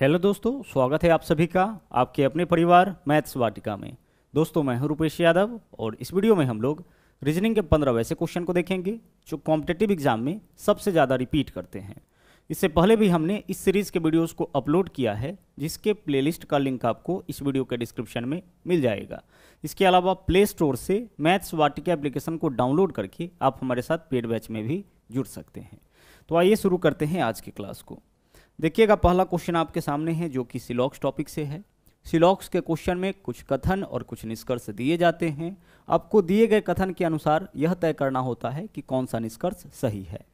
hello दोस्तों स्वागत है आप सभी का आपके अपने परिवार मैथ्स वाटिका में दोस्तों मैं हूं रूपेश यादव और इस वीडियो में हम लोग रीजनिंग के पंद्रह वैसे क्वेश्चन को देखेंगे जो कॉम्पिटेटिव एग्जाम में सबसे ज़्यादा रिपीट करते हैं इससे पहले भी हमने इस सीरीज़ के वीडियोस को अपलोड किया है जिसके प्ले का लिंक आपको इस वीडियो के डिस्क्रिप्शन में मिल जाएगा इसके अलावा प्ले स्टोर से मैथ्स वाटिका एप्लीकेशन को डाउनलोड करके आप हमारे साथ पेड बैच में भी जुड़ सकते हैं तो आइए शुरू करते हैं आज की क्लास को देखिएगा पहला क्वेश्चन आपके सामने है जो कि सिलॉक्स टॉपिक से है सिलॉक्स के क्वेश्चन में कुछ कथन और कुछ निष्कर्ष दिए जाते हैं आपको दिए गए कथन के अनुसार यह तय करना होता है कि कौन सा निष्कर्ष सही है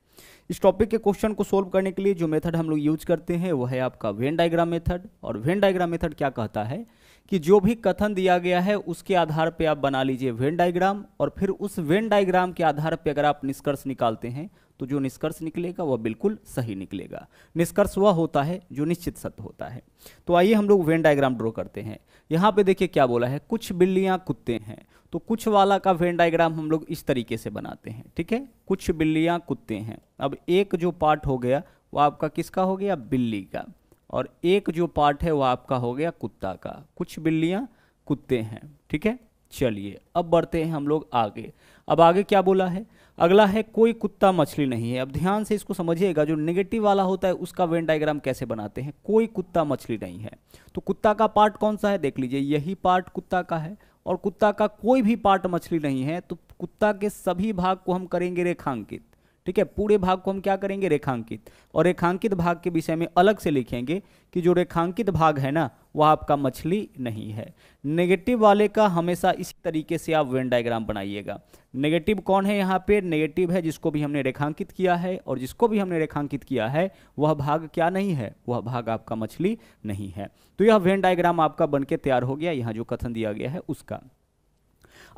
इस टॉपिक के क्वेश्चन को सोल्व करने के लिए जो मेथड हम लोग यूज करते हैं वह है आपका वेन डायग्राम मेथड और वेन डायग्राम मेथड क्या कहता है कि जो भी कथन दिया गया है उसके आधार पर आप बना लीजिए वेन डायग्राम और फिर उस वेन डायग्राम के आधार पर अगर आप निष्कर्ष निकालते हैं तो जो निष्कर्ष निकलेगा वह बिल्कुल सही निकलेगा निष्कर्ष वह होता है जो निश्चित सत्य होता है तो आइए हम लोग वेन डायग्राम ड्रॉ करते हैं यहाँ पे देखिए क्या बोला है कुछ बिल्लियाँ कुत्ते हैं तो कुछ वाला का वेन डायग्राम हम लोग इस तरीके से बनाते हैं ठीक है कुछ बिल्लियाँ कुत्ते हैं अब एक जो पार्ट हो गया वो आपका किसका हो गया बिल्ली का और एक जो पार्ट है वो आपका हो गया कुत्ता का कुछ बिल्लियाँ कुत्ते हैं ठीक है चलिए अब बढ़ते हैं हम लोग आगे अब आगे क्या बोला है अगला है कोई कुत्ता मछली नहीं है अब ध्यान से इसको समझिएगा जो नेगेटिव वाला होता है उसका वेन डायग्राम कैसे बनाते हैं कोई कुत्ता मछली नहीं है तो कुत्ता का पार्ट कौन सा है देख लीजिए यही पार्ट कुत्ता का है और कुत्ता का कोई भी पार्ट मछली नहीं है तो कुत्ता के सभी भाग को हम करेंगे रेखांकित ठीक है पूरे भाग को हम क्या करेंगे रेखांकित और रेखांकित भाग के विषय में अलग से लिखेंगे कि जो रेखांकित भाग है ना वह आपका मछली नहीं है नेगेटिव वाले का हमेशा इसी तरीके से आप वेन डायग्राम बनाइएगा नेगेटिव कौन है यहाँ पे नेगेटिव है जिसको भी हमने रेखांकित किया है और जिसको भी हमने रेखांकित किया है वह भाग क्या नहीं है वह भाग आपका मछली नहीं है तो यह वेन डायग्राम आपका बन के तैयार हो गया यहाँ जो कथन दिया गया है उसका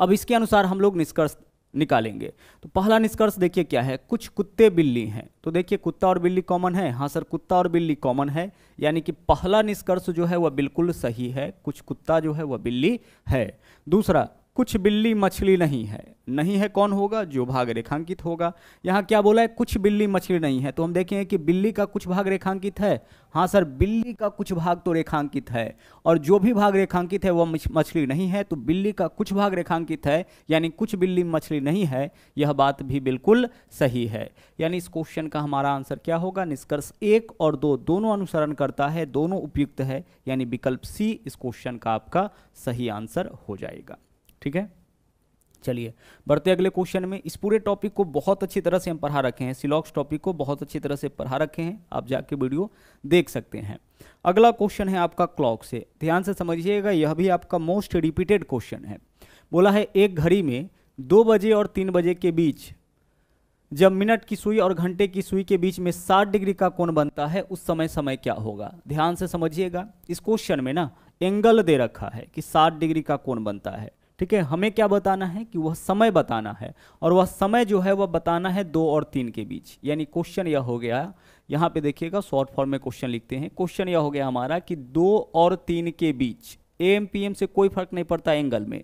अब इसके अनुसार हम लोग निष्कर्ष निकालेंगे तो पहला निष्कर्ष देखिए क्या है कुछ कुत्ते बिल्ली हैं तो देखिए कुत्ता और बिल्ली कॉमन है हाँ सर कुत्ता और बिल्ली कॉमन है यानी कि पहला निष्कर्ष जो है वह बिल्कुल सही है कुछ कुत्ता जो है वह बिल्ली है दूसरा कुछ बिल्ली मछली नहीं है नहीं है कौन होगा जो भाग रेखांकित होगा यहाँ क्या बोला है कुछ बिल्ली मछली नहीं है तो हम देखें कि बिल्ली का कुछ भाग रेखांकित है हाँ सर बिल्ली का कुछ भाग तो रेखांकित है और जो भी भाग रेखांकित है वह मछली नहीं है तो बिल्ली का कुछ भाग रेखांकित है यानी कुछ बिल्ली मछली नहीं है यह बात भी बिल्कुल सही है यानी इस क्वेश्चन का हमारा आंसर क्या होगा निष्कर्ष एक और दो दोनों अनुसरण करता है दोनों उपयुक्त है यानी विकल्प सी इस क्वेश्चन का आपका सही आंसर हो जाएगा ठीक है चलिए बढ़ते अगले क्वेश्चन में इस पूरे टॉपिक को बहुत अच्छी तरह से हम पढ़ा रखे हैं सिलॉक्स टॉपिक को बहुत अच्छी तरह से पढ़ा रखे हैं आप जाके वीडियो देख सकते हैं अगला क्वेश्चन है आपका क्लॉक से ध्यान से समझिएगा यह भी आपका मोस्ट रिपीटेड क्वेश्चन है बोला है एक घड़ी में दो बजे और तीन बजे के बीच जब मिनट की सुई और घंटे की सुई के बीच में 60 डिग्री का कोण बनता है उस समय समय क्या होगा ध्यान से समझिएगा इस क्वेश्चन में ना एंगल दे रखा है कि 60 डिग्री का कोण बनता है ठीक है हमें क्या बताना है कि वह समय बताना है और वह समय जो है वह बताना है दो और तीन के बीच यानी क्वेश्चन यह हो गया यहाँ पे देखिएगा शॉर्ट फॉर्म में क्वेश्चन लिखते हैं क्वेश्चन यह हो गया हमारा कि दो और तीन के बीच ए एम पी एम से कोई फर्क नहीं पड़ता एंगल में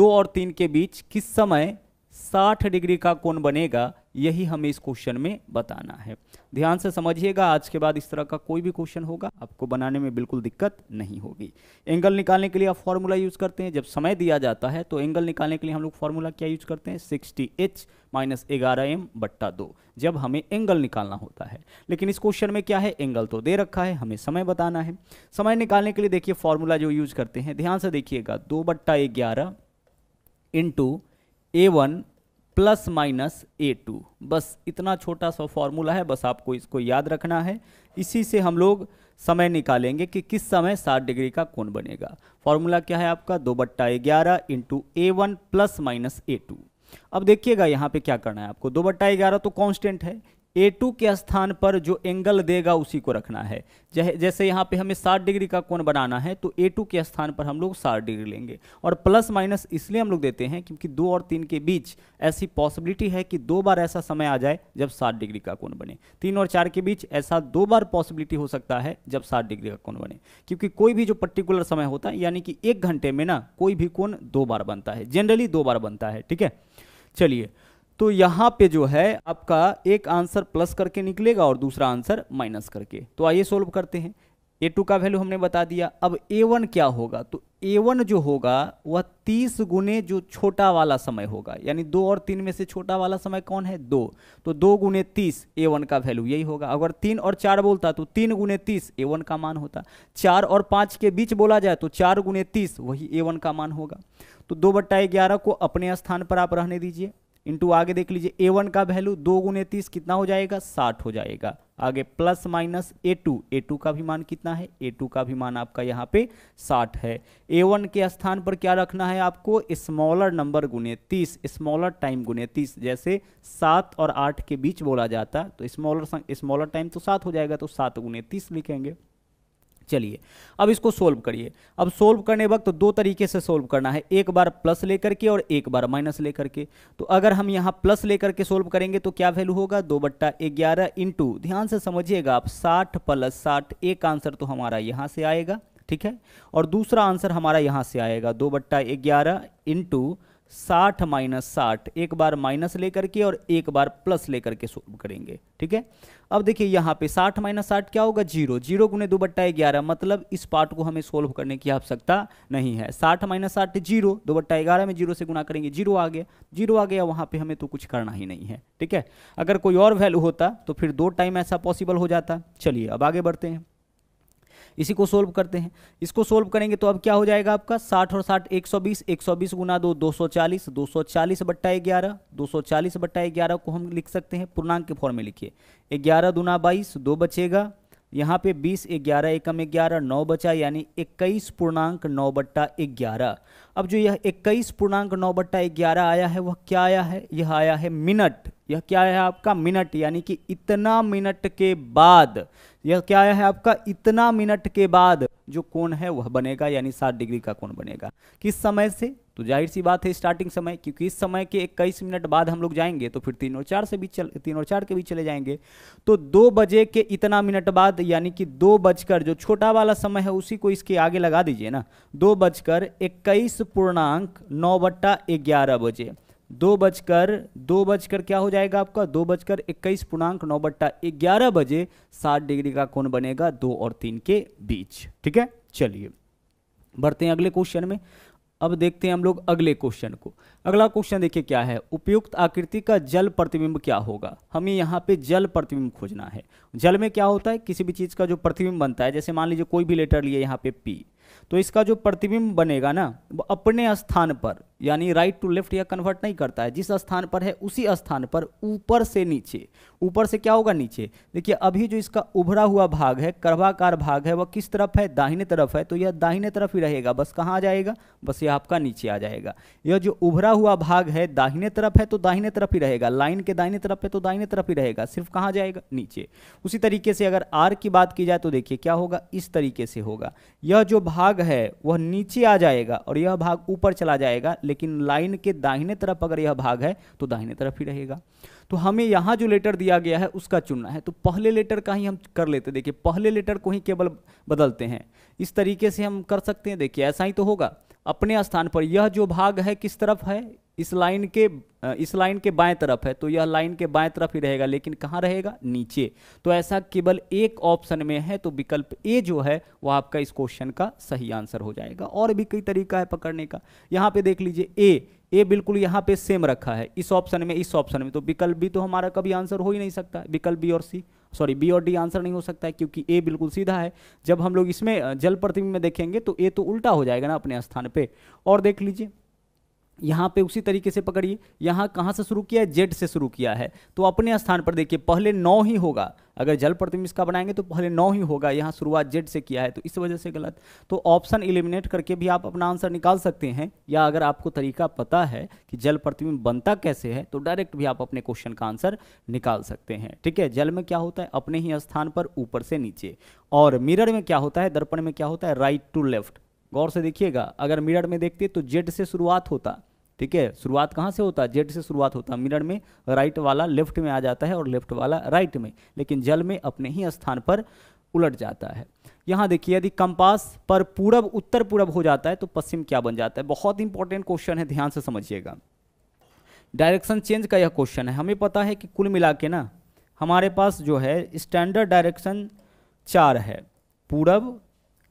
दो और तीन के बीच किस समय 60 डिग्री का कोण बनेगा यही हमें इस क्वेश्चन में बताना है ध्यान से समझिएगा आज के बाद इस तरह का कोई भी क्वेश्चन होगा आपको बनाने में बिल्कुल दिक्कत नहीं होगी एंगल निकालने के लिए आप फॉर्मूला यूज करते हैं जब समय दिया जाता है तो एंगल निकालने के लिए हम लोग फॉर्मूला क्या यूज करते हैं सिक्सटी एच माइनस ग्यारह एम बट्टा दो जब हमें एंगल निकालना होता है लेकिन इस क्वेश्चन में क्या है एंगल तो दे रखा है हमें समय बताना है समय निकालने के लिए देखिए फॉर्मूला जो यूज करते हैं ध्यान से देखिएगा दो बट्टा ग्यारह into A one plus minus A two बस इतना छोटा सा फॉर्मूला है बस आपको इसको याद रखना है इसी से हम लोग समय निकालेंगे कि किस समय साठ डिग्री का कोण बनेगा फॉर्मूला क्या है आपका दो बट्टा ग्यारह into A one plus minus A two अब देखिएगा यहाँ पे क्या करना है आपको दो बट्टा ग्यारह तो कांस्टेंट है ए टू के स्थान पर जो एंगल देगा उसी को रखना है जैसे यहाँ पे हमें 60 डिग्री का कोण बनाना है तो ए टू के स्थान पर हम लोग 60 डिग्री लेंगे और प्लस माइनस इसलिए हम लोग देते हैं क्योंकि दो और तीन के बीच ऐसी पॉसिबिलिटी है कि दो बार ऐसा समय आ जाए जब 60 डिग्री का कोण बने तीन और चार के बीच ऐसा दो बार पॉसिबिलिटी हो सकता है जब साठ डिग्री का कोण बने क्योंकि कोई भी जो पर्टिकुलर समय होता है यानी कि एक घंटे में ना कोई भी कोण दो बार बनता है जनरली दो बार बनता है ठीक है चलिए तो यहां पे जो है आपका एक आंसर प्लस करके निकलेगा और दूसरा आंसर माइनस करके तो आइए सोल्व करते हैं ए टू का वैल्यू हमने बता दिया अब ए वन क्या होगा तो ए वन जो होगा वह तीस गुने जो छोटा वाला समय होगा यानी दो और तीन में से छोटा वाला समय कौन है दो तो दो गुने तीस ए वन का वैल्यू यही होगा अगर तीन और चार बोलता तो तीन गुने तीस ए वन का मान होता चार और पाँच के बीच बोला जाए तो चार गुने तीस वही ए वन का मान होगा तो दो बट्टा ग्यारह को अपने स्थान पर आप रहने दीजिए इंटू आगे देख लीजिए ए वन का वैल्यू दो गुने तीस कितना हो जाएगा साठ हो जाएगा आगे plus minus A two A two का भी मान कितना है ए टू का भी मान आपका यहाँ पे साठ है ए वन के स्थान पर क्या रखना है आपको स्मॉलर नंबर गुने तीस स्मॉलर टाइम गुने तीस जैसे सात और आठ के बीच बोला जाता तो स्मॉलर स्मॉलर टाइम तो सात हो जाएगा तो सात गुने तीस लिखेंगे चलिए अब इसको सोल्व करिए अब सोल्व करने वक्त तो दो तरीके से सोल्व करना है एक बार प्लस लेकर के और एक बार माइनस लेकर के तो अगर हम यहाँ प्लस लेकर के सोल्व करेंगे तो क्या वैल्यू होगा दो बट्टा ग्यारह इंटू ध्यान से समझिएगा आप साठ प्लस साठ एक आंसर तो हमारा यहाँ से आएगा ठीक है और दूसरा आंसर हमारा यहाँ से आएगा दो बट्टा ग्यारह इंटू साठ माइनस साठ एक बार माइनस लेकर के और एक बार प्लस लेकर के सोल्व करेंगे ठीक है अब देखिए यहाँ पे साठ माइनस साठ क्या होगा जीरो जीरो गुने दो बट्टा ग्यारह मतलब इस पार्ट को हमें सोल्व करने की आवश्यकता नहीं है साठ माइनस साठ जीरो दो बट्टा ग्यारह में जीरो से गुना करेंगे जीरो आ गया जीरो आ गया वहाँ पर हमें तो कुछ करना ही नहीं है ठीक है अगर कोई और वैल्यू होता तो फिर दो टाइम ऐसा पॉसिबल हो जाता चलिए अब आगे बढ़ते हैं इसी को सोल्व करते हैं इसको सोल्व करेंगे तो अब क्या हो जाएगा आपका साठ और साठ एक सौ बीस एक सौ बीस गुना दो दो सौ चालीस दो सौ चालीस बट्टा ग्यारह दो सौ चालीस बट्टा ग्यारह को हम लिख सकते हैं पूर्णांक के फॉर्म में लिखिए ग्यारह दुना बाईस दो बचेगा यहाँ पे 20 ग्यारह एकम ग्यारह नौ बचा यानी इक्कीस पूर्णांक नौ बट्टा ग्यारह अब जो यह इक्कीस पूर्णांक नौ बट्टा ग्यारह आया है वह क्या आया है यह आया है मिनट यह क्या है आपका मिनट यानी कि इतना मिनट के बाद यह क्या है आपका इतना मिनट के बाद जो कोण है वह बनेगा यानी सात डिग्री का कोण बनेगा किस समय से तो जाहिर सी बात है स्टार्टिंग समय क्योंकि इस समय के इक्कीस मिनट बाद हम लोग जाएंगे तो फिर तीन और चार से भी चल तीन और चार के भी चले जाएंगे तो दो बजे के इतना मिनट बाद यानी कि दो बजकर जो छोटा वाला समय है उसी को इसके आगे लगा दीजिए ना दो बजकर इक्कीस पूर्णांक नौ बट्टा ग्यारह बजे दो बजकर दो बजकर क्या हो जाएगा आपका दो बजकर इक्कीस पूर्णांक नौ बट्टा ग्यारह बजे सात डिग्री का कोण बनेगा दो और तीन के बीच ठीक है चलिए बढ़ते हैं अगले क्वेश्चन में अब देखते हैं हम लोग अगले क्वेश्चन को अगला क्वेश्चन देखिए क्या है उपयुक्त आकृति का जल प्रतिबिंब क्या होगा हमें यहाँ पे जल प्रतिबिंब खोजना है जल में क्या होता है किसी भी चीज़ का जो प्रतिबिंब बनता है जैसे मान लीजिए कोई भी लेटर लिए यहाँ पे पी तो इसका जो प्रतिबिंब बनेगा ना वो अपने स्थान पर यानी राइट टू लेफ्ट यह कन्वर्ट नहीं करता है जिस स्थान पर है उसी स्थान पर ऊपर से नीचे ऊपर से क्या होगा नीचे देखिए अभी जो इसका उभरा हुआ भाग है कर्वाकार भाग है वह किस तरफ है दाहिने तरफ है तो यह दाहिने तरफ ही रहेगा बस कहाँ आ जाएगा बस यह आपका नीचे आ जाएगा यह जो उभरा हुआ भाग है दाहिने तरफ है तो दाहिने तरफ ही रहेगा लाइन के दाहिने तरफ है तो दाहिने तरफ ही रहेगा सिर्फ कहाँ जाएगा नीचे उसी तरीके से अगर आर की बात की जाए तो देखिए क्या होगा इस तरीके से होगा यह जो भाग है वह नीचे आ जाएगा और यह भाग ऊपर चला जाएगा लेकिन लाइन के दाहिने तरफ अगर यह भाग है तो दाहिने तरफ ही रहेगा तो हमें यहाँ जो लेटर दिया गया है उसका चुनना है तो पहले लेटर का ही हम कर लेते देखिए पहले लेटर को ही केवल बदलते हैं इस तरीके से हम कर सकते हैं देखिए ऐसा ही तो होगा अपने स्थान पर यह जो भाग है किस तरफ है इस लाइन के इस लाइन के बाएं तरफ है तो यह लाइन के बाएं तरफ ही रहेगा लेकिन कहाँ रहेगा नीचे तो ऐसा केवल एक ऑप्शन में है तो विकल्प ए जो है वह आपका इस क्वेश्चन का सही आंसर हो जाएगा और भी कई तरीका है पकड़ने का यहाँ पे देख लीजिए ए ए बिल्कुल यहाँ पे सेम रखा है इस ऑप्शन में इस ऑप्शन में तो विकल्प बी तो हमारा कभी आंसर हो ही नहीं सकता विकल्प बी और सी सॉरी बी और डी आंसर नहीं हो सकता है क्योंकि ए बिल्कुल सीधा है जब हम लोग इसमें जल प्रतिबिंब में देखेंगे तो ए तो उल्टा हो जाएगा ना अपने स्थान पे और देख लीजिए यहाँ पे उसी तरीके से पकड़िए यहाँ कहाँ से शुरू किया है जेड से शुरू किया है तो अपने स्थान पर देखिए पहले नौ ही होगा अगर जल प्रतिम इसका बनाएंगे तो पहले नौ ही होगा यहाँ शुरुआत जेड से किया है तो इस वजह से गलत तो ऑप्शन इलिमिनेट करके भी आप अपना आंसर निकाल सकते हैं या अगर आपको तरीका पता है कि जल प्रतिबिंब बनता कैसे है तो डायरेक्ट भी आप अपने क्वेश्चन का आंसर निकाल सकते हैं ठीक है जल में क्या होता है अपने ही स्थान पर ऊपर से नीचे और मिरर में क्या होता है दर्पण में क्या होता है राइट टू लेफ्ट गौर से देखिएगा अगर मिरर में देखते तो जेड से शुरुआत होता ठीक है शुरुआत कहाँ से होता है जेड से शुरुआत होता है मिरर में राइट वाला लेफ्ट में आ जाता है और लेफ्ट वाला राइट में लेकिन जल में अपने ही स्थान पर उलट जाता है यहाँ देखिए यदि कंपास पर पूरब उत्तर पूरब हो जाता है तो पश्चिम क्या बन जाता है बहुत इंपॉर्टेंट क्वेश्चन है ध्यान से समझिएगा डायरेक्शन चेंज का यह क्वेश्चन है हमें पता है कि कुल मिला के ना हमारे पास जो है स्टैंडर्ड डायरेक्शन चार है पूरब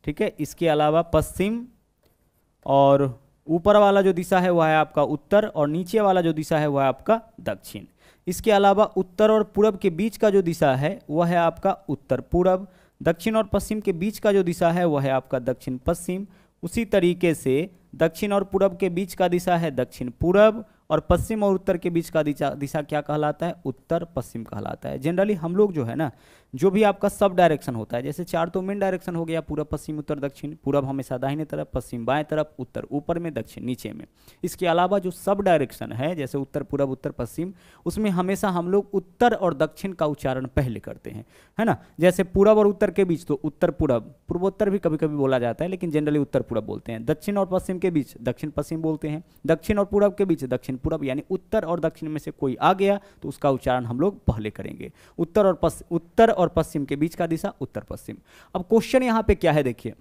ठीक है इसके अलावा पश्चिम और ऊपर वाला जो दिशा है वह है आपका उत्तर और नीचे वाला जो दिशा है वह आपका दक्षिण इसके अलावा उत्तर और पूर्व के बीच का जो दिशा है वह है आपका उत्तर पूर्व दक्षिण और पश्चिम के बीच का जो दिशा है वह है आपका दक्षिण पश्चिम उसी तरीके से दक्षिण और पूर्व के बीच का दिशा है दक्षिण पूर्व और पश्चिम और उत्तर के बीच का दिशा क्या कहलाता है उत्तर पश्चिम कहलाता है जनरली हम लोग जो है ना जो भी आपका सब डायरेक्शन होता है जैसे चार तो मेन डायरेक्शन हो गया पूरा पश्चिम उत्तर दक्षिण पूरब हमेशा दाहिने तरफ पश्चिम बाएं तरफ उत्तर ऊपर में दक्षिण नीचे में इसके अलावा जो सब डायरेक्शन है जैसे उत्तर पूरब उत्तर पश्चिम उसमें हमेशा हम लोग उत्तर और दक्षिण का उच्चारण पहले करते हैं है ना जैसे पूरब और उत्तर के बीच तो उत्तर पूरब पूर्वोत्तर भी कभी कभी बोला जाता है लेकिन जनरली उत्तर पूरब बोलते हैं दक्षिण और पश्चिम के बीच दक्षिण पश्चिम बोलते हैं दक्षिण और पूरब के बीच दक्षिण पूरब यानी उत्तर और दक्षिण में से कोई आ गया तो उसका उच्चारण हम लोग पहले करेंगे उत्तर और उत्तर और पश्चिम के बीच का दिशा उत्तर पश्चिम अब क्वेश्चन यहां पे क्या है देखिए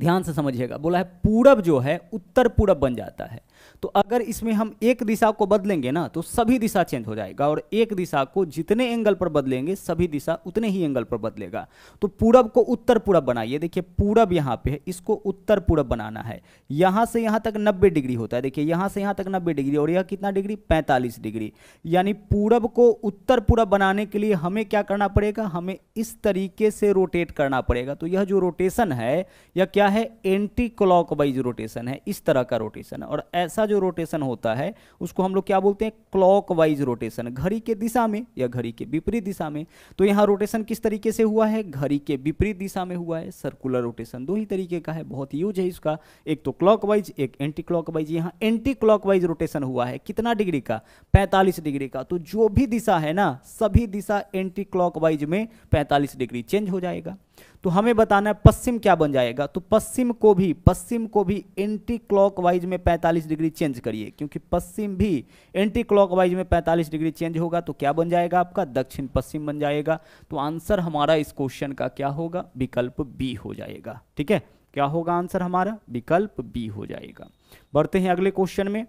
ध्यान से समझिएगा बोला है पूरब जो है उत्तर पूरब बन जाता है तो अगर इसमें हम एक दिशा को बदलेंगे ना तो सभी दिशा चेंज हो जाएगा और एक दिशा को जितने एंगल पर बदलेंगे सभी दिशा उतने ही एंगल पर बदलेगा तो पूरब को उत्तर पूरब बनाइए देखिए पूरब यहाँ पे है इसको उत्तर पूरब बनाना है यहाँ से यहाँ तक नब्बे डिग्री होता है देखिए यहाँ से यहाँ तक नब्बे डिग्री और यह कितना डिग्री पैंतालीस डिग्री यानी पूरब को उत्तर पूरब बनाने के लिए हमें क्या करना पड़ेगा हमें इस तरीके से रोटेट करना पड़ेगा तो यह जो रोटेशन है यह क्या है एंटी क्लॉक वाइज रोटेशन है इस तरह का रोटेशन और ऐसा जो रोटेशन होता है उसको हम लोग क्या बोलते हैं क्लॉक वाइज रोटेशन घड़ी के दिशा में या घड़ी के विपरीत दिशा में तो यहाँ रोटेशन किस तरीके से हुआ है घड़ी के विपरीत दिशा में हुआ है सर्कुलर रोटेशन दो ही तरीके का है बहुत यूज है इसका एक तो क्लॉक वाइज एक एंटी क्लॉक वाइज यहाँ एंटी क्लॉक वाइज रोटेशन हुआ है कितना डिग्री का पैंतालीस डिग्री का तो जो भी दिशा है ना सभी दिशा एंटी क्लॉक वाइज में पैंतालीस डिग्री चेंज हो जाएगा तो हमें बताना है पश्चिम क्या बन जाएगा तो पश्चिम को भी पश्चिम को भी एंटी क्लॉकवाइज में 45 डिग्री चेंज करिए क्योंकि पश्चिम भी एंटी वाइज में 45 डिग्री चेंज होगा तो क्या बन जाएगा आपका दक्षिण पश्चिम बन जाएगा तो आंसर हमारा इस क्वेश्चन का क्या होगा विकल्प बी हो जाएगा ठीक है क्या होगा आंसर हमारा विकल्प बी हो जाएगा बढ़ते हैं अगले क्वेश्चन में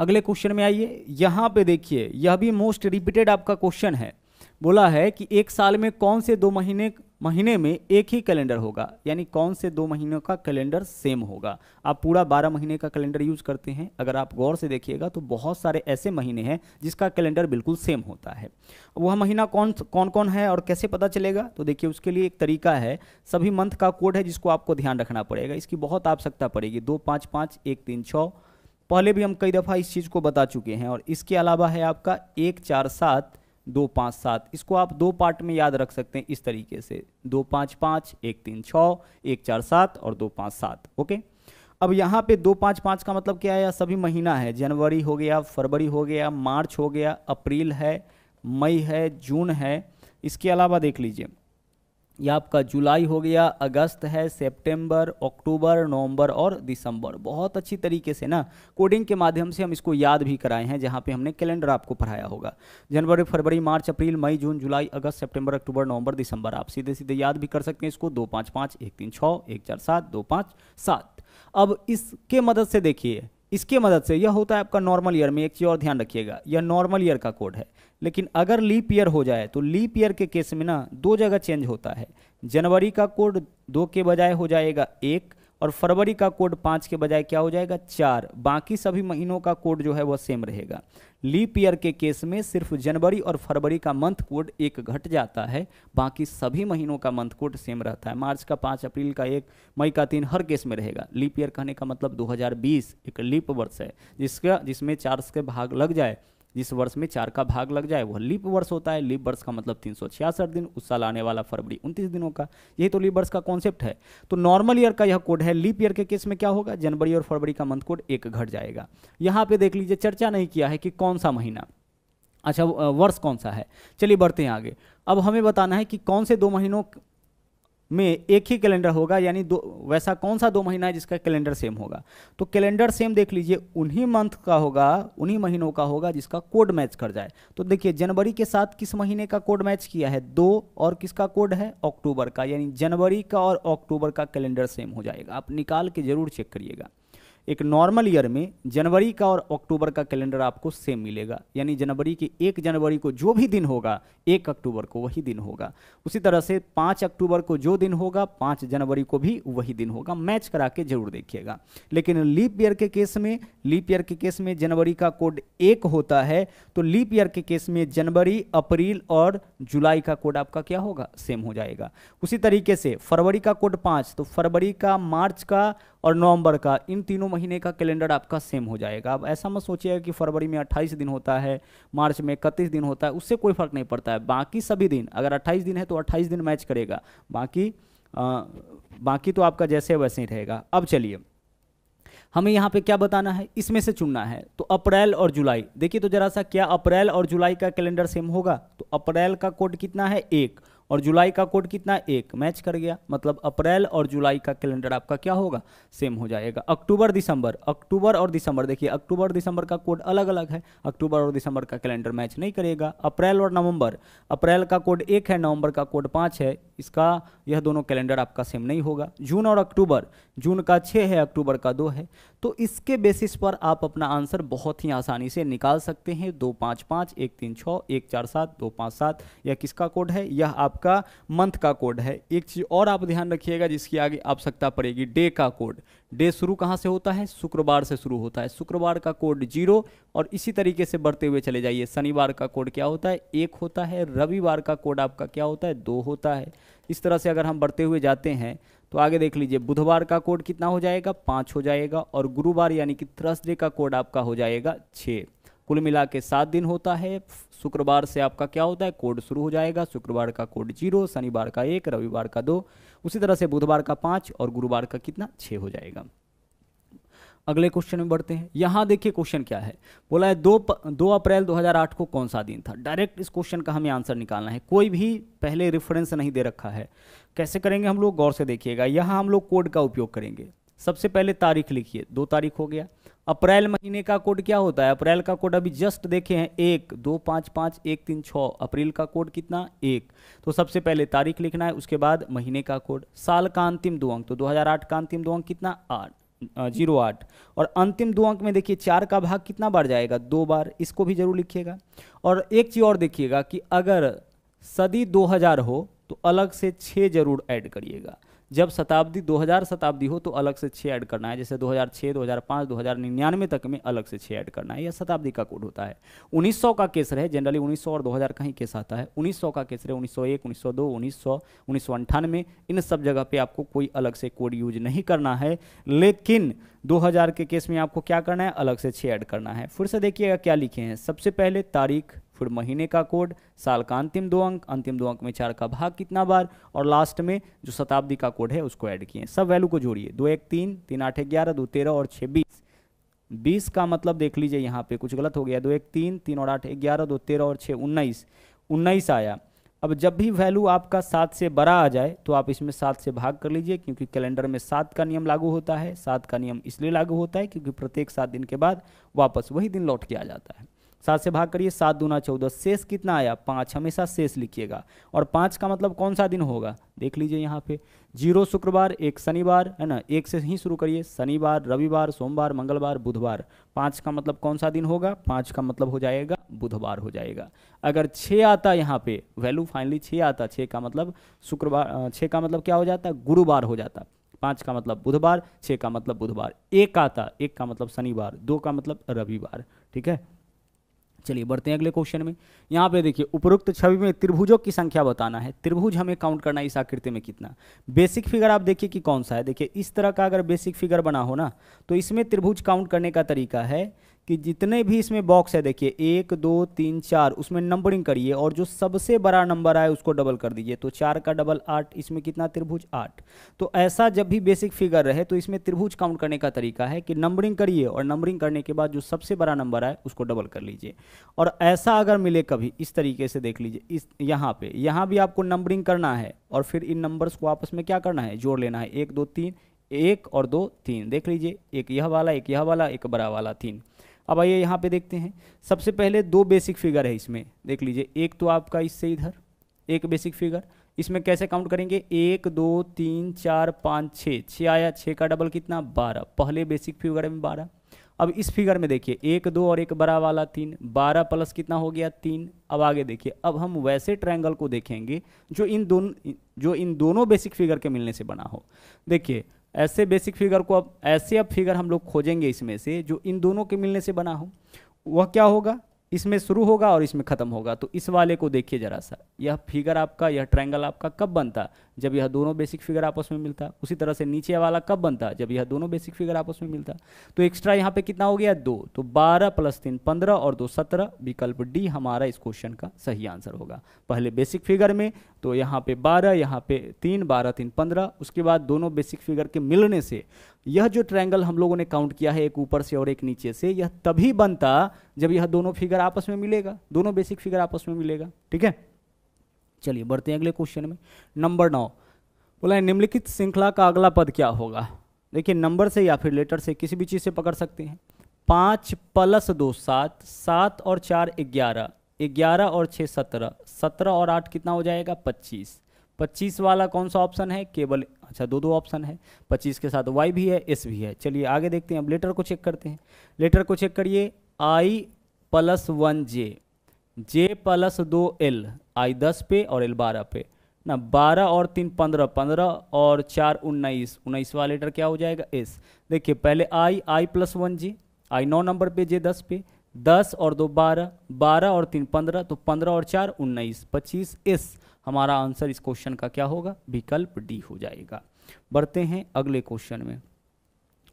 अगले क्वेश्चन में आइए यहाँ पे देखिए यह भी मोस्ट रिपीटेड आपका क्वेश्चन है बोला है कि एक साल में कौन से दो महीने महीने में एक ही कैलेंडर होगा यानी कौन से दो महीनों का कैलेंडर सेम होगा आप पूरा बारह महीने का कैलेंडर यूज करते हैं अगर आप गौर से देखिएगा तो बहुत सारे ऐसे महीने हैं जिसका कैलेंडर बिल्कुल सेम होता है वह महीना कौन कौन कौन है और कैसे पता चलेगा तो देखिए उसके लिए एक तरीका है सभी मंथ का कोड है जिसको आपको ध्यान रखना पड़ेगा इसकी बहुत आवश्यकता पड़ेगी दो पाँच पाँच एक तीन छः पहले भी हम कई दफ़ा इस चीज़ को बता चुके हैं और इसके अलावा है आपका एक चार सात दो पाँच सात इसको आप दो पार्ट में याद रख सकते हैं इस तरीके से दो पाँच पाँच एक तीन छः एक चार सात और दो पाँच सात ओके अब यहाँ पे दो पाँच पाँच का मतलब क्या है सभी महीना है जनवरी हो गया फरवरी हो गया मार्च हो गया अप्रैल है मई है जून है इसके अलावा देख लीजिए या आपका जुलाई हो गया अगस्त है सितंबर, अक्टूबर नवंबर और दिसंबर बहुत अच्छी तरीके से ना कोडिंग के माध्यम से हम इसको याद भी कराए हैं जहाँ पे हमने कैलेंडर आपको पढ़ाया होगा जनवरी फरवरी मार्च अप्रैल मई जून जुलाई अगस्त सितंबर, अक्टूबर नवंबर दिसंबर आप सीधे सीधे याद भी कर सकते हैं इसको दो पाँच पाँच एक तीन छः एक चार सात दो पाँच सात अब इसके मदद से देखिए इसके मदद से यह होता है आपका नॉर्मल ईयर में एक चीज़ और ध्यान रखिएगा यह नॉर्मल ईयर का कोड है लेकिन अगर लीप ईयर हो जाए तो लीप ईयर के केस में ना दो जगह चेंज होता है जनवरी का कोड दो के बजाय हो जाएगा एक और फरवरी का कोड पाँच के बजाय क्या हो जाएगा चार बाकी सभी महीनों का कोड जो है वह सेम रहेगा लीप ईयर के केस में सिर्फ जनवरी और फरवरी का मंथ कोड एक घट जाता है बाकी सभी महीनों का मंथ कोड सेम रहता है मार्च का पाँच अप्रैल का एक मई का तीन हर केस में रहेगा लीप ईयर कहने का मतलब 2020 एक लीप वर्ष है जिसका जिसमें चार्स के भाग लग जाए जिस वर्ष में चार का भाग लग जाए वह लीप वर्ष होता है लीप वर्ष का मतलब तीन दिन उस साल आने वाला फरवरी उनतीस दिनों का यही तो लीप वर्ष का कॉन्सेप्ट है तो नॉर्मल ईयर का यह कोड है लीप ईयर के केस में क्या होगा जनवरी और फरवरी का मंथ कोड एक घट जाएगा यहाँ पे देख लीजिए चर्चा नहीं किया है कि कौन सा महीना अच्छा वर्ष कौन सा है चलिए बढ़ते हैं आगे अब हमें बताना है कि कौन से दो महीनों में एक ही कैलेंडर होगा यानी दो वैसा कौन सा दो महीना है जिसका कैलेंडर सेम होगा तो कैलेंडर सेम देख लीजिए उन्हीं मंथ का होगा उन्हीं महीनों का होगा जिसका कोड मैच कर जाए तो देखिए जनवरी के साथ किस महीने का कोड मैच किया है दो और किसका कोड है अक्टूबर का यानी जनवरी का और अक्टूबर का कैलेंडर सेम हो जाएगा आप निकाल के जरूर चेक करिएगा एक नॉर्मल ईयर में जनवरी का और अक्टूबर का कैलेंडर आपको सेम मिलेगा यानी जनवरी की एक जनवरी को जो भी दिन होगा एक अक्टूबर को वही दिन होगा उसी तरह से पाँच अक्टूबर को जो दिन होगा पाँच जनवरी को भी वही दिन होगा मैच करा के जरूर देखिएगा लेकिन लीप ईयर के केस में लीप ईयर के केस में जनवरी का कोड एक होता है तो लीप ईयर के केस में जनवरी अप्रैल और जुलाई का कोड आपका क्या होगा सेम हो जाएगा उसी तरीके से फरवरी का कोड पाँच तो फरवरी का मार्च का और नवंबर का इन तीनों महीने का कैलेंडर आपका सेम हो जाएगा अब ऐसा मत सोचिएगा कि फरवरी में 28 दिन होता है मार्च में इकतीस दिन होता है उससे कोई फर्क नहीं पड़ता है बाकी सभी दिन अगर अट्ठाईस दिन है तो 28 दिन मैच करेगा बाकी आ, बाकी तो आपका जैसे वैसे ही रहेगा अब चलिए हमें यहाँ पे क्या बताना है इसमें से चुनना है तो अप्रैल और जुलाई देखिए तो जरा सा क्या अप्रैल और जुलाई का कैलेंडर सेम होगा तो अप्रैल का कोड कितना है एक और जुलाई का कोड कितना एक मैच कर गया मतलब अप्रैल और जुलाई का कैलेंडर आपका क्या होगा सेम हो जाएगा अक्टूबर दिसंबर अक्टूबर और दिसंबर देखिए अक्टूबर दिसंबर का कोड अलग अलग है अक्टूबर और दिसंबर का कैलेंडर मैच नहीं करेगा अप्रैल और नवंबर अप्रैल का कोड एक है नवंबर का कोड पाँच है इसका यह दोनों कैलेंडर आपका सेम नहीं होगा जून और अक्टूबर जून का छः है अक्टूबर का दो है तो इसके बेसिस पर आप अपना आंसर बहुत ही आसानी से निकाल सकते हैं दो पाँच पाँच एक तीन छः एक चार सात दो पाँच सात यह किसका कोड है यह आपका मंथ का कोड है एक चीज़ और आप ध्यान रखिएगा जिसकी आगे आवश्यकता पड़ेगी डे का कोड डे शुरू कहाँ से होता है शुक्रवार से शुरू होता है शुक्रवार का कोड जीरो और इसी तरीके से बढ़ते हुए चले जाइए शनिवार का कोड क्या होता है एक होता है रविवार का कोड आपका क्या होता है दो होता है इस तरह से अगर हम बढ़ते हुए जाते हैं तो आगे देख लीजिए बुधवार का कोड कितना हो जाएगा पाँच हो जाएगा और गुरुवार यानी कि थर्सडे का कोड आपका हो जाएगा छः कुल मिला के सात दिन होता है शुक्रवार से आपका क्या होता है कोड शुरू हो जाएगा शुक्रवार का कोड जीरो शनिवार का एक रविवार का दो उसी तरह से बुधवार का पाँच और गुरुवार का कितना छः हो जाएगा अगले क्वेश्चन में बढ़ते हैं यहां देखिए क्वेश्चन क्या है बोला है दो दो अप्रैल 2008 को कौन सा दिन था डायरेक्ट इस क्वेश्चन का हमें आंसर निकालना है कोई भी पहले रेफरेंस नहीं दे रखा है कैसे करेंगे हम लोग गौर से देखिएगा यहाँ हम लोग कोड का उपयोग करेंगे सबसे पहले तारीख लिखिए दो तारीख हो गया अप्रैल महीने का कोड क्या होता है अप्रैल का कोड अभी जस्ट देखे हैं एक दो पाँच पाँच एक तीन छः अप्रैल का कोड कितना एक तो सबसे पहले तारीख लिखना है उसके बाद महीने का कोड साल का अंतिम तो दो अंक तो 2008 का अंतिम दो अंक कितना आठ जीरो आठ और अंतिम दो अंक में देखिए चार का भाग कितना बार जाएगा दो बार इसको भी जरूर लिखिएगा और एक चीज़ और देखिएगा कि अगर सदी 2000 हो तो अलग से छः जरूर ऐड करिएगा जब शताब्दी 2000 शताब्दी हो तो अलग से छः ऐड करना है जैसे 2006, 2005, 2099 तक में अलग से छः ऐड करना है यह शताब्दी का कोड होता है 1900 का केस रहे जनरली 1900 और 2000 का ही केस आता है 1900 का केस रहे 1901, 1902, 1900, उन्नीस सौ इन सब जगह पे आपको कोई अलग से कोड यूज नहीं करना है लेकिन 2000 के केस में आपको क्या करना है अलग से छः ऐड करना है फिर से देखिएगा क्या लिखे हैं सबसे पहले तारीख फिर महीने का कोड साल का अंतिम दो अंक अंतिम दो अंक में चार का भाग कितना बार और लास्ट में जो शताब्दी का कोड है उसको ऐड किए सब वैल्यू को जोड़िए दो एक तीन तीन आठ ग्यारह दो तेरह और छः बीस बीस का मतलब देख लीजिए यहाँ पे कुछ गलत हो गया दो एक तीन तीन और आठ ग्यारह दो तेरह और छः उन्नीस उन्नीस आया अब जब भी वैल्यू आपका सात से बड़ा आ जाए तो आप इसमें सात से भाग कर लीजिए क्योंकि कैलेंडर में सात का नियम लागू होता है सात का नियम इसलिए लागू होता है क्योंकि प्रत्येक सात दिन के बाद वापस वही दिन लौट के आ जाता है सात से भाग करिए सात दूना चौदह शेष कितना आया पाँच हमेशा शेष लिखिएगा और पाँच का मतलब कौन सा दिन होगा देख लीजिए यहाँ पे जीरो शुक्रवार एक शनिवार है ना एक से ही शुरू करिए शनिवार रविवार सोमवार मंगलवार बुधवार पाँच का मतलब कौन सा दिन होगा पाँच का मतलब हो जाएगा बुधवार हो जाएगा अगर छः आता यहाँ पे वैल्यू फाइनली छः आता छः का मतलब शुक्रवार छः का मतलब क्या हो जाता गुरुवार हो जाता पाँच का मतलब बुधवार छः का मतलब बुधवार एक आता एक का मतलब शनिवार दो का मतलब रविवार ठीक है चलिए बढ़ते हैं अगले क्वेश्चन में यहाँ पे देखिए उपरोक्त छवि में त्रिभुजों की संख्या बताना है त्रिभुज हमें काउंट करना है इस आकृति में कितना बेसिक फिगर आप देखिए कि कौन सा है देखिए इस तरह का अगर बेसिक फिगर बना हो ना तो इसमें त्रिभुज काउंट करने का तरीका है कि जितने भी इसमें बॉक्स है देखिए एक दो तीन चार उसमें नंबरिंग करिए और जो सबसे बड़ा नंबर आए उसको डबल कर दीजिए तो चार का डबल आठ इसमें कितना त्रिभुज आठ तो ऐसा जब भी बेसिक फिगर रहे तो इसमें त्रिभुज काउंट करने का तरीका है कि नंबरिंग करिए और नंबरिंग करने के बाद जो सबसे बड़ा नंबर आए उसको डबल कर लीजिए और ऐसा अगर मिले कभी इस तरीके से देख लीजिए इस यहाँ पर यहाँ भी आपको नंबरिंग करना है और फिर इन नंबर्स को आपस में क्या करना है जोड़ लेना है एक दो तीन एक और दो तीन देख लीजिए एक यह वाला एक यह वाला एक बड़ा वाला तीन अब आइए यहाँ पे देखते हैं सबसे पहले दो बेसिक फिगर है इसमें देख लीजिए एक तो आपका इससे इधर एक बेसिक फिगर इसमें कैसे काउंट करेंगे एक दो तीन चार पाँच छः छः आया छः का डबल कितना बारह पहले बेसिक फिगर में बारह अब इस फिगर में देखिए एक दो और एक बड़ा वाला तीन बारह प्लस कितना हो गया तीन अब आगे देखिए अब हम वैसे ट्रायंगल को देखेंगे जो इन दोनों जो इन दोनों बेसिक फिगर के मिलने से बना हो देखिए ऐसे बेसिक फिगर को अब ऐसे अब फिगर हम लोग खोजेंगे इसमें से जो इन दोनों के मिलने से बना हो वह क्या होगा इसमें शुरू होगा और इसमें ख़त्म होगा तो इस वाले को देखिए जरा सा यह फिगर आपका यह ट्रायंगल आपका कब बनता जब यह दोनों बेसिक फिगर आपस में मिलता उसी तरह से नीचे वाला कब बनता जब यह दोनों बेसिक फिगर आपस में मिलता तो एक्स्ट्रा यहाँ पे कितना हो गया दो तो बारह प्लस तीन पंद्रह और दो सत्रह विकल्प डी हमारा इस क्वेश्चन का सही आंसर होगा पहले बेसिक फिगर में तो यहाँ पे 12 यहाँ पे तीन बारह तीन पंद्रह उसके बाद दोनों बेसिक फिगर के मिलने से यह जो ट्रायंगल हम लोगों ने काउंट किया है एक ऊपर से और एक नीचे से यह तभी बनता जब यह दोनों फिगर आपस में मिलेगा दोनों बेसिक फिगर आपस में मिलेगा ठीक है चलिए बढ़ते हैं अगले क्वेश्चन में नंबर नौ बोला निम्नलिखित श्रृंखला का अगला पद क्या होगा देखिए नंबर से या फिर लेटर से किसी भी चीज़ से पकड़ सकते हैं पाँच प्लस दो सात सात और चार ग्यारह ग्यारह और छः सत्रह सत्रह और आठ कितना हो जाएगा पच्चीस पच्चीस वाला कौन सा ऑप्शन है केवल अच्छा दो दो ऑप्शन है पच्चीस के साथ वाई भी है एस भी है चलिए आगे देखते हैं अब लेटर को चेक करते हैं लेटर को चेक करिए I plus one J J plus दो एल आई दस पे और एल बारह पे ना बारह और तीन पंद्रह पंद्रह और चार उन्नीस उन्नीस वाला लेटर क्या हो जाएगा एस देखिए पहले I I plus one J I नौ नंबर पे जे दस पे दस और दो बारह बारह और तीन पंद्रह तो पंद्रह और चार उन्नीस पच्चीस इस हमारा आंसर इस क्वेश्चन का क्या होगा विकल्प डी हो जाएगा बढ़ते हैं अगले क्वेश्चन में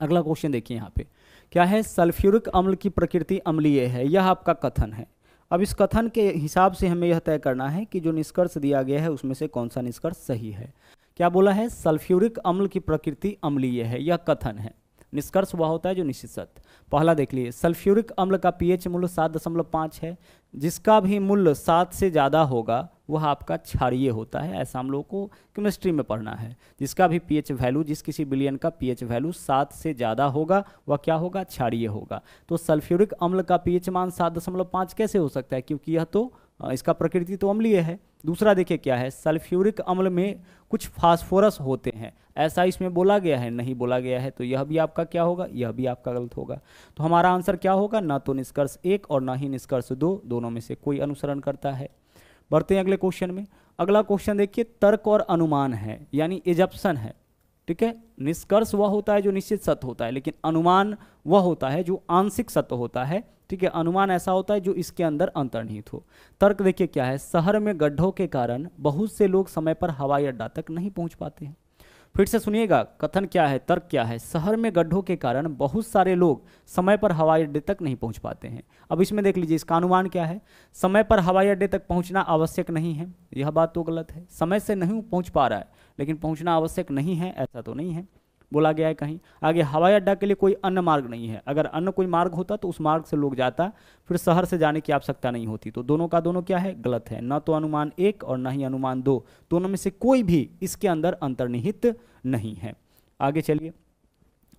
अगला क्वेश्चन देखिए यहाँ पे क्या है सल्फ्यूरिक अम्ल की प्रकृति अम्लीय है यह आपका कथन है अब इस कथन के हिसाब से हमें यह तय करना है कि जो निष्कर्ष दिया गया है उसमें से कौन सा निष्कर्ष सही है क्या बोला है सल्फ्यूरिक अम्ल की प्रकृति अम्लीय है यह कथन है निष्कर्ष हुआ होता है जो निश्चित सत्य पहला देख लिए सल्फ्यूरिक अम्ल का पीएच मूल्य सात दशमलव पाँच है जिसका भी मूल्य सात से ज़्यादा होगा वह आपका क्षारीय होता है ऐसा हम लोग को केमिस्ट्री में पढ़ना है जिसका भी पीएच वैल्यू जिस किसी बिलियन का पीएच वैल्यू सात से ज़्यादा होगा वह क्या होगा क्षारीय होगा तो सल्फ्यूरिक अम्ल का पीएच मान सात दशमलव पाँच कैसे हो सकता है क्योंकि यह तो इसका प्रकृति तो अम्लीय है दूसरा देखिए क्या है सल्फ्यूरिक अम्ल में कुछ फास्फोरस होते हैं ऐसा इसमें बोला गया है नहीं बोला गया है तो यह भी आपका क्या होगा यह भी आपका गलत होगा तो हमारा आंसर क्या होगा ना तो निष्कर्ष एक और ना ही निष्कर्ष दो दोनों में से कोई अनुसरण करता है बढ़ते हैं अगले क्वेश्चन में अगला क्वेश्चन देखिए तर्क और अनुमान है यानी एजप्सन है ठीक है निष्कर्ष वह होता है जो निश्चित सत्य होता है लेकिन अनुमान वह होता है जो आंशिक सत्य होता है ठीक है अनुमान ऐसा होता है जो इसके अंदर अंतर्निहित हो तर्क देखिए क्या है शहर में गड्ढों के कारण बहुत से लोग समय पर हवाई अड्डा तक नहीं पहुंच पाते हैं फिर से सुनिएगा कथन क्या है तर्क क्या है शहर में गड्ढों के कारण बहुत सारे लोग समय पर हवाई अड्डे तक नहीं पहुंच पाते हैं अब इसमें देख लीजिए इसका अनुमान क्या है समय पर हवाई अड्डे तक पहुंचना आवश्यक नहीं है यह बात तो गलत है समय से नहीं पहुंच पा रहा है लेकिन पहुंचना आवश्यक नहीं है ऐसा तो नहीं है बोला गया है कहीं आगे हवाई अड्डा के लिए कोई अन्य मार्ग नहीं है अगर अन्य कोई मार्ग होता तो उस मार्ग से लोग जाता फिर शहर से जाने की आवश्यकता नहीं होती तो दोनों का दोनों क्या है गलत है न तो अनुमान एक और न ही अनुमान दो दोनों में से कोई भी इसके अंदर अंतर्निहित नहीं है आगे चलिए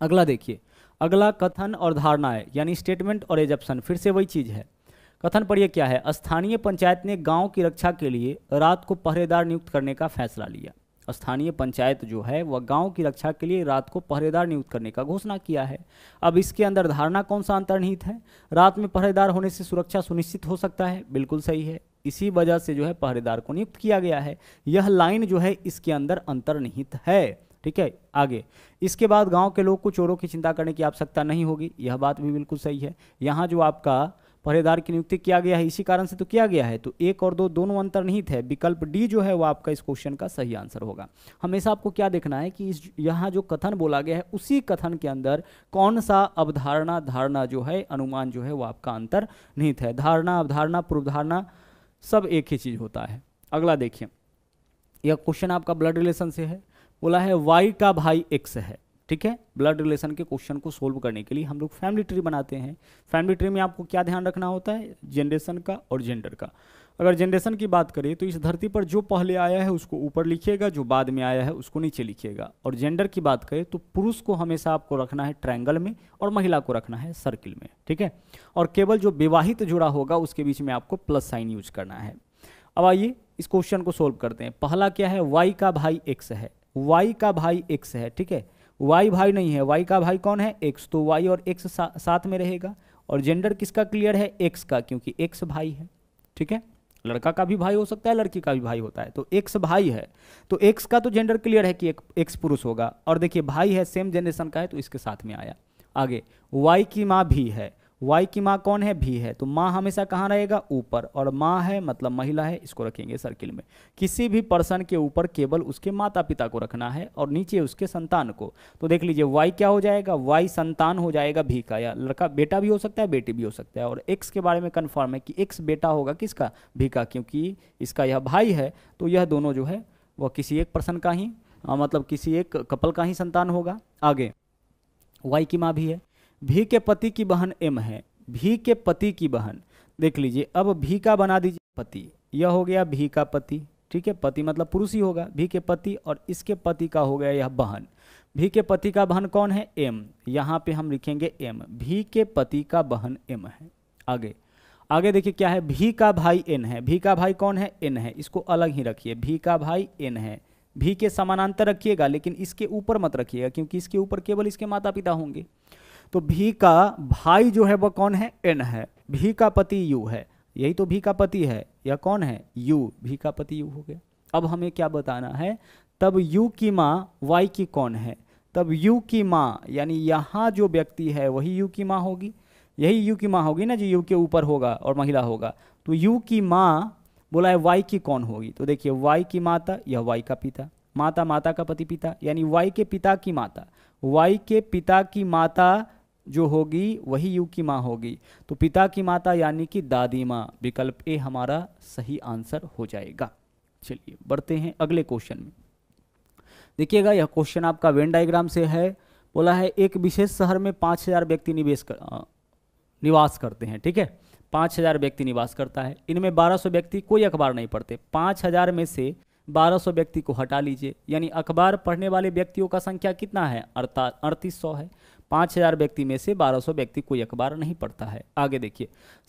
अगला देखिए अगला कथन और धारणा है यानी स्टेटमेंट और एजप्शन फिर से वही चीज़ है कथन पर यह क्या है स्थानीय पंचायत ने गांव की रक्षा के लिए रात को पहरेदार नियुक्त करने का फैसला लिया स्थानीय पंचायत जो है वह गांव की रक्षा के लिए रात को पहरेदार नियुक्त करने का घोषणा किया है अब इसके अंदर धारणा कौन सा अंतर्निहित है रात में पहरेदार होने से सुरक्षा सुनिश्चित हो सकता है बिल्कुल सही है इसी वजह से जो है पहरेदार को नियुक्त किया गया है यह लाइन जो है इसके अंदर अंतर्निहित है ठीक है आगे इसके बाद गांव के लोग को चोरों की चिंता करने की आवश्यकता नहीं होगी यह बात भी बिल्कुल सही है यहाँ जो आपका पहरेदार की नियुक्ति किया गया है इसी कारण से तो किया गया है तो एक और दो दोनों नहीं थे विकल्प डी जो है वो आपका इस क्वेश्चन का सही आंसर होगा हमेशा आपको क्या देखना है कि इस यहाँ जो कथन बोला गया है उसी कथन के अंदर कौन सा अवधारणा धारणा जो है अनुमान जो है वो आपका अंतर निहित है धारणा अवधारणा पूर्वधारणा सब एक ही चीज होता है अगला देखिए यह क्वेश्चन आपका ब्लड रिलेशन से है बोला है वाई का भाई एक्स है ठीक है ब्लड रिलेशन के क्वेश्चन को सोल्व करने के लिए हम लोग फैमिली ट्री बनाते हैं फैमिली ट्री में आपको क्या ध्यान रखना होता है जनरेशन का और जेंडर का अगर जनरेशन की बात करें तो इस धरती पर जो पहले आया है उसको ऊपर लिखिएगा जो बाद में आया है उसको नीचे लिखिएगा और जेंडर की बात करें तो पुरुष को हमेशा आपको रखना है ट्रायंगल में और महिला को रखना है सर्किल में ठीक है और केवल जो विवाहित जुड़ा होगा उसके बीच में आपको प्लस साइन यूज करना है अब आइए इस क्वेश्चन को सोल्व करते हैं पहला क्या है वाई का भाई एक्स है वाई का भाई एक्स है ठीक है वाई भाई नहीं है वाई का भाई कौन है एक्स तो वाई और एक्स सा, साथ में रहेगा और जेंडर किसका क्लियर है एक्स का क्योंकि एक्स भाई है ठीक है लड़का का भी भाई हो सकता है लड़की का भी भाई होता है तो एक्स भाई है तो एक्स का तो जेंडर क्लियर है कि एक एक्स पुरुष होगा और देखिए भाई है सेम जनरेशन का है तो इसके साथ में आया आगे वाई की माँ भी है वाई की माँ कौन है भी है तो माँ हमेशा कहाँ रहेगा ऊपर और माँ है मतलब महिला है इसको रखेंगे सर्किल में किसी भी पर्सन के ऊपर केवल उसके माता पिता को रखना है और नीचे उसके संतान को तो देख लीजिए वाई क्या हो जाएगा वाई संतान हो जाएगा भी का या लड़का बेटा भी हो सकता है बेटी भी हो सकता है और एक्स के बारे में कन्फर्म है कि एक्स बेटा होगा किसका भी का क्योंकि इसका यह भाई है तो यह दोनों जो है वह किसी एक पर्सन का ही मतलब किसी एक कपल का ही संतान होगा आगे वाई की माँ भी है भी के पति की बहन एम है भी के पति की बहन देख लीजिए अब भी का बना दीजिए पति यह हो गया भी का पति ठीक है पति मतलब पुरुष ही होगा भी के पति और इसके पति का हो गया यह बहन भी के पति का बहन कौन है एम यहाँ पे हम लिखेंगे एम भी के पति का बहन एम है आगे आगे देखिए क्या है भी का भाई एन है भी का भाई कौन है एन है इसको अलग ही रखिए भी का भाई एन है भी के समानांतर रखिएगा लेकिन इसके ऊपर मत रखिएगा क्योंकि इसके ऊपर केवल इसके माता पिता होंगे तो भी का भाई जो है वह कौन है एन है भी का पति यू है यही तो भी का पति है या कौन है यू भी का पति यू हो गया अब हमें क्या बताना है तब यू की माँ वाई की कौन है तब यू की माँ यानी यहाँ जो व्यक्ति है वही यू की माँ होगी यही यू की माँ होगी ना जो यू के ऊपर होगा और महिला होगा तो यू की माँ बोला है वाई की कौन होगी तो देखिए वाई की माता या वाई का पिता माता माता का पति पिता यानी वाई के पिता की माता वाई के पिता की माता जो होगी वही यू की माँ होगी तो पिता की माता यानी कि दादी माँ विकल्प ए हमारा सही आंसर हो जाएगा चलिए बढ़ते हैं अगले क्वेश्चन में देखिएगा यह क्वेश्चन आपका वेन डायग्राम से है बोला है एक विशेष शहर में पाँच हज़ार व्यक्ति निवेश कर आ, निवास करते हैं ठीक है पाँच हज़ार व्यक्ति निवास करता है इनमें बारह सौ व्यक्ति कोई अखबार नहीं पढ़ते पाँच हज़ार में से बारह सौ व्यक्ति को हटा लीजिए यानी अखबार पढ़ने वाले व्यक्तियों का संख्या कितना है अड़ता अड़तीस सौ है पाँच हजार व्यक्ति में से बारह सौ व्यक्ति कोई अखबार नहीं पढ़ता है आगे देखिए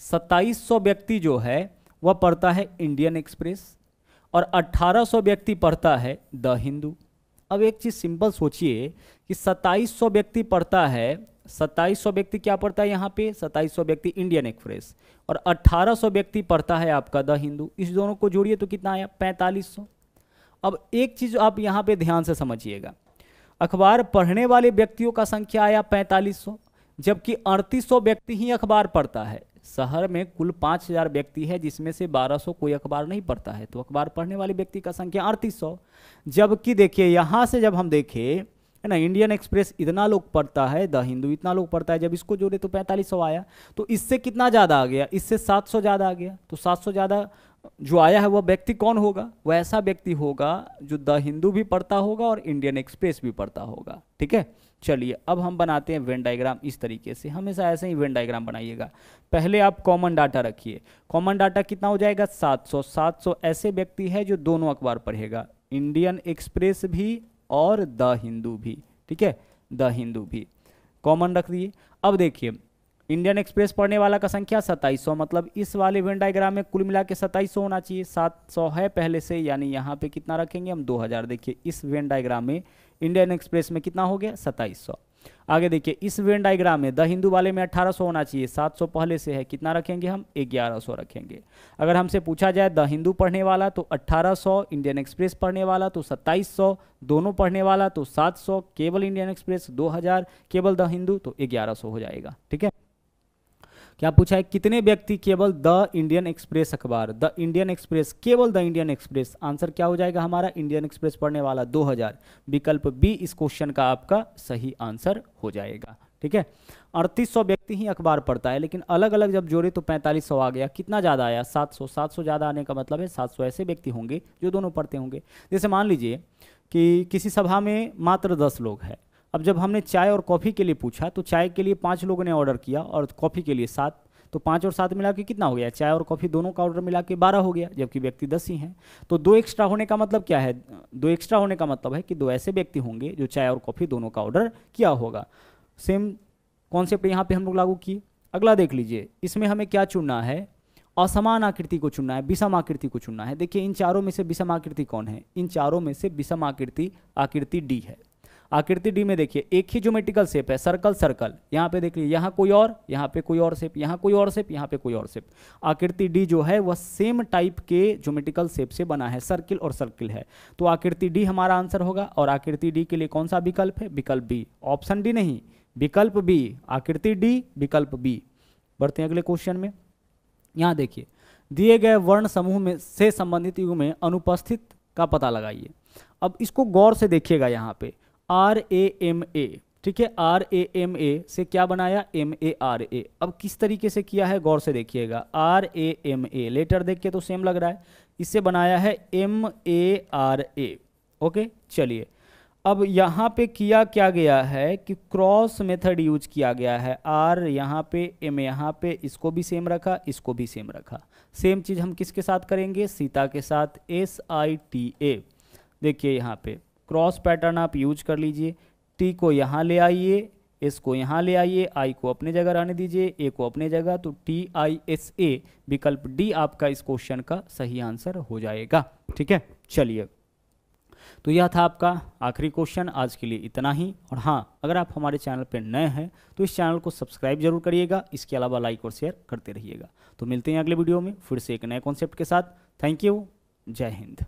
सत्ताईस सौ व्यक्ति जो है वह पढ़ता है इंडियन एक्सप्रेस और अट्ठारह सौ व्यक्ति पढ़ता है द हिंदू अब एक चीज़ सिंपल सोचिए कि सत्ताईस सौ व्यक्ति पढ़ता है सत्ताईस सौ व्यक्ति क्या पढ़ता है यहाँ पे सत्ताईस सौ व्यक्ति इंडियन एक्सप्रेस और अट्ठारह सौ व्यक्ति पढ़ता है आपका द हिंदू इस दोनों को जोड़िए तो कितना आया पैंतालीस सौ अब एक चीज़ आप यहाँ पे ध्यान से समझिएगा अखबार पढ़ने वाले व्यक्तियों का संख्या आया 4500 जबकि 3800 व्यक्ति ही अखबार पढ़ता है शहर में कुल 5000 व्यक्ति है जिसमें से 1200 कोई अखबार नहीं पढ़ता है तो अखबार पढ़ने वाले व्यक्ति का संख्या अड़तीस जबकि देखिए यहाँ से जब हम देखें है ना इंडियन एक्सप्रेस इतना लोग पढ़ता है द हिंदू इतना लोग पढ़ता है जब इसको जोड़े तो पैंतालीस सौ आया तो इससे कितना ज़्यादा आ गया इससे सात सौ ज़्यादा आ गया तो सात सौ ज़्यादा जो आया है वह व्यक्ति कौन होगा वह ऐसा व्यक्ति होगा जो द हिंदू भी पढ़ता होगा और इंडियन एक्सप्रेस भी पढ़ता होगा ठीक है चलिए अब हम बनाते हैं वेन डायग्राम इस तरीके से हमेशा ऐसे ही वेन डायग्राम बनाइएगा पहले आप कॉमन डाटा रखिए कॉमन डाटा कितना हो जाएगा 700 700 ऐसे व्यक्ति है जो दोनों अखबार पढ़ेगा इंडियन एक्सप्रेस भी और द हिंदू भी ठीक है द हिंदू भी कॉमन रख दिए अब देखिए इंडियन एक्सप्रेस पढ़ने वाला का संख्या सौ मतलब इस वाले वेन डायग्राम में कुल मिला के सत्ताईस होना चाहिए 700 है पहले से यानी यहाँ पे कितना रखेंगे हम 2000 देखिए इस वेन डायग्राम में इंडियन एक्सप्रेस में कितना हो गया सत्ताईस आगे देखिए इस वेन डायग्राम में द हिंदू वाले में 1800 होना चाहिए 700 पहले से है कितना रखेंगे हम 1100 रखेंगे अगर हमसे पूछा जाए द हिंदू पढ़ने वाला तो 1800 इंडियन एक्सप्रेस पढ़ने वाला तो 2700 दोनों पढ़ने वाला तो 700 केवल इंडियन एक्सप्रेस 2000 केवल द हिंदू तो 1100 हो जाएगा ठीक है क्या पूछा है कितने व्यक्ति केवल द इंडियन एक्सप्रेस अखबार द इंडियन एक्सप्रेस केवल द इंडियन एक्सप्रेस आंसर क्या हो जाएगा हमारा इंडियन एक्सप्रेस पढ़ने वाला 2000 विकल्प बी इस क्वेश्चन का आपका सही आंसर हो जाएगा ठीक है अड़तीस सौ व्यक्ति ही अखबार पढ़ता है लेकिन अलग अलग जब जोड़े तो पैंतालीस सौ आ गया कितना ज़्यादा आया सात सौ सात सौ ज़्यादा आने का मतलब है सात सौ ऐसे व्यक्ति होंगे जो दोनों पढ़ते होंगे जैसे मान लीजिए कि किसी सभा में मात्र दस लोग हैं अब जब हमने चाय और कॉफ़ी के लिए पूछा तो चाय के लिए पाँच लोगों ने ऑर्डर किया और कॉफ़ी के लिए सात तो पाँच और सात मिला के कितना हो गया चाय और कॉफ़ी दोनों का ऑर्डर मिला के बारह हो गया जबकि व्यक्ति दस ही हैं तो दो एक्स्ट्रा होने का मतलब क्या है दो एक्स्ट्रा होने का मतलब है कि दो ऐसे व्यक्ति होंगे जो चाय और कॉफ़ी दोनों का ऑर्डर किया होगा सेम कॉन्सेप्ट यहाँ पे हम लोग लागू किए अगला देख लीजिए इसमें हमें क्या चुनना है असमान आकृति को चुनना है विषम आकृति को चुनना है देखिए इन चारों में से विषम आकृति कौन है इन चारों में से विषम आकृति आकृति डी है आकृति डी में देखिए एक ही ज्योमेट्रिकल शेप है सर्कल सर्कल यहाँ पे देख लीजिए यहाँ कोई और यहाँ पे कोई और शेप यहाँ कोई और शेप यहाँ पे कोई और शेप आकृति डी जो है वह सेम टाइप के ज्योमेट्रिकल शेप से बना है सर्किल और सर्किल है तो आकृति डी हमारा आंसर होगा और आकृति डी के लिए कौन सा विकल्प है विकल्प बी ऑप्शन डी नहीं विकल्प बी आकृति डी विकल्प बी बढ़ते हैं अगले क्वेश्चन में यहाँ देखिए दिए गए वर्ण समूह में से संबंधित युग में अनुपस्थित का पता लगाइए अब इसको गौर से देखिएगा यहाँ पे आर ए एम ए ठीक है आर ए एम ए से क्या बनाया एम ए आर ए अब किस तरीके से किया है गौर से देखिएगा R A M A letter देख के तो सेम लग रहा है इससे बनाया है M A R A okay चलिए अब यहाँ पे किया क्या गया है कि क्रॉस मेथड यूज किया गया है आर यहाँ पे एम यहाँ पे इसको भी सेम रखा इसको भी सेम रखा सेम चीज़ हम किसके साथ करेंगे सीता के साथ एस आई टी ए देखिए यहाँ पे क्रॉस पैटर्न आप यूज कर लीजिए टी को यहाँ ले आइए एस को यहाँ ले आइए आई को अपने जगह रहने दीजिए ए को अपने जगह तो टी आई एस ए विकल्प डी आपका इस क्वेश्चन का सही आंसर हो जाएगा ठीक है चलिए तो यह था आपका आखिरी क्वेश्चन आज के लिए इतना ही और हाँ अगर आप हमारे चैनल पर नए हैं तो इस चैनल को सब्सक्राइब जरूर करिएगा इसके अलावा लाइक और शेयर करते रहिएगा तो मिलते हैं अगले वीडियो में फिर से एक नए कॉन्सेप्ट के साथ थैंक यू जय हिंद